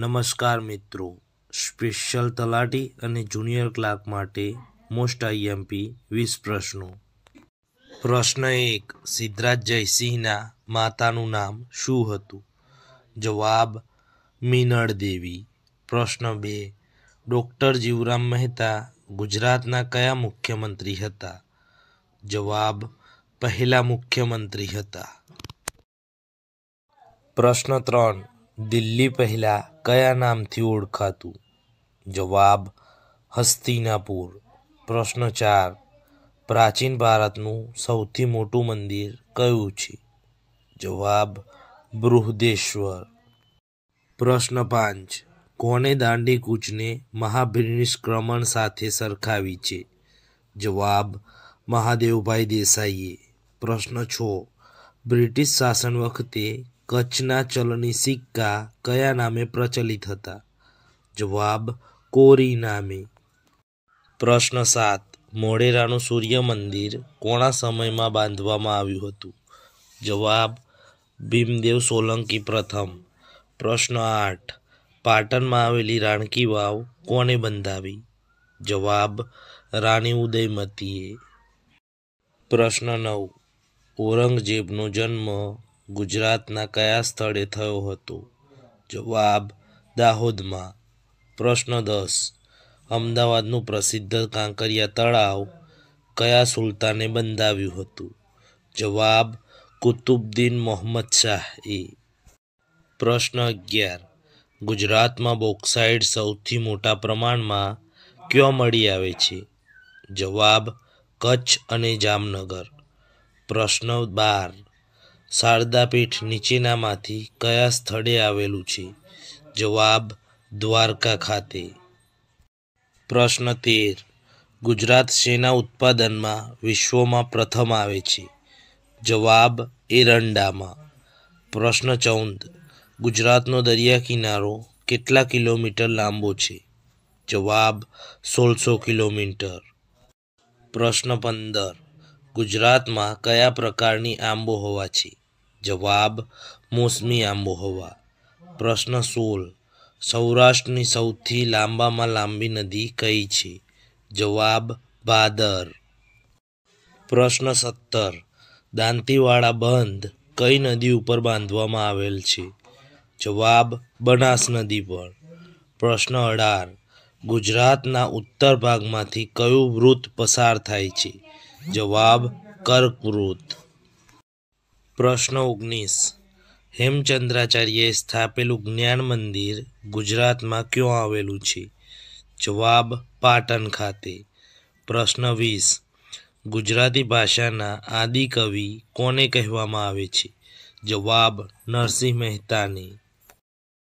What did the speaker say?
નમસ્કાર મિત્રો સ્પેશિયલ તલાટી અને જુનિયર ક્લાર્ક માટે મોસ્ટ આઈએમપી વીસ પ્રશ્નો પ્રશ્ન એક સિદ્ધરાજ જયસિંહના માતાનું નામ શું હતું જવાબ મીનળ દેવી પ્રશ્ન બે ડૉક્ટર જીવરામ મહેતા ગુજરાતના કયા મુખ્યમંત્રી હતા જવાબ પહેલા મુખ્યમંત્રી હતા પ્રશ્ન ત્રણ દિલ્હી પહેલાં કયા નામથી ઓળખાતું જવાબ હસ્તિનાપુર પ્રશ્ન ચાર પ્રાચીન ભારતનું સૌથી મોટું મંદિર કયું છે જવાબ બૃહદેશ્વર પ્રશ્ન પાંચ કોને દાંડી કૂચને મહાભીર નિષ્ક્રમણ સાથે સરખાવી છે જવાબ મહાદેવભાઈ દેસાઈએ પ્રશ્ન છ બ્રિટિશ શાસન વખતે કચ્છના ચલણી સિક્કા કયા નામે પ્રચલિત હતા જવાબ કોરી નામે પ્રશ્ન સાત મોઢેરાનું સૂર્ય મંદિર કોણા સમયમાં બાંધવામાં આવ્યું હતું જવાબ ભીમદેવ સોલંકી પ્રથમ પ્રશ્ન આઠ પાટણમાં આવેલી રાણકી વાવ કોણે બંધાવી જવાબ રાણી ઉદયમતીએ પ્રશ્ન નવ ઔરંગઝેબનો જન્મ ગુજરાતના કયા સ્થળે થયો હતો જવાબ દાહોદમાં પ્રશ્ન દસ અમદાવાદનું પ્રસિદ્ધ કાંકરિયા તળાવ કયા સુલતાને બંધાવ્યું હતું જવાબ કુતુબદ્દીન મોહમ્મદ શાહ એ પ્રશ્ન અગિયાર ગુજરાતમાં બોક્સાઇડ સૌથી મોટા પ્રમાણમાં ક્યાં મળી આવે છે જવાબ કચ્છ અને જામનગર પ્રશ્ન બાર શારદાપીઠ નીચેનામાંથી કયા સ્થળે આવેલું છે જવાબ દ્વારકા ખાતે પ્રશ્ન તેર ગુજરાત શેના ઉત્પાદનમાં વિશ્વમાં પ્રથમ આવે છે જવાબ એરંડામાં પ્રશ્ન ચૌદ ગુજરાતનો દરિયા કિનારો કેટલા કિલોમીટર લાંબો છે જવાબ સોળસો કિલોમીટર પ્રશ્ન પંદર ગુજરાતમાં કયા પ્રકારની આંબો હોવા છે જવાબ મોસમી આબોહવા પ્રશ્ન સોળ સૌરાષ્ટ્રની સૌથી લાંબામાં લાંબી નદી કઈ છે જવાબ ભાદર પ્રશ્ન સત્તર દાંતીવાળા બંધ કઈ નદી ઉપર બાંધવામાં આવેલ છે જવાબ બનાસ નદી પર પ્રશ્ન અઢાર ગુજરાતના ઉત્તર ભાગમાંથી કયું વૃત પસાર થાય છે જવાબ કર્કવૃત પ્રશ્ન ઓગણીસ હેમચંદ્રાચાર્યએ સ્થાપેલું જ્ઞાન મંદિર ગુજરાતમાં ક્યાં આવેલું છે જવાબ પાટણ ખાતે પ્રશ્ન વીસ ગુજરાતી ભાષાના આદિકવિ કોને કહેવામાં આવે છે જવાબ નરસિંહ મહેતાની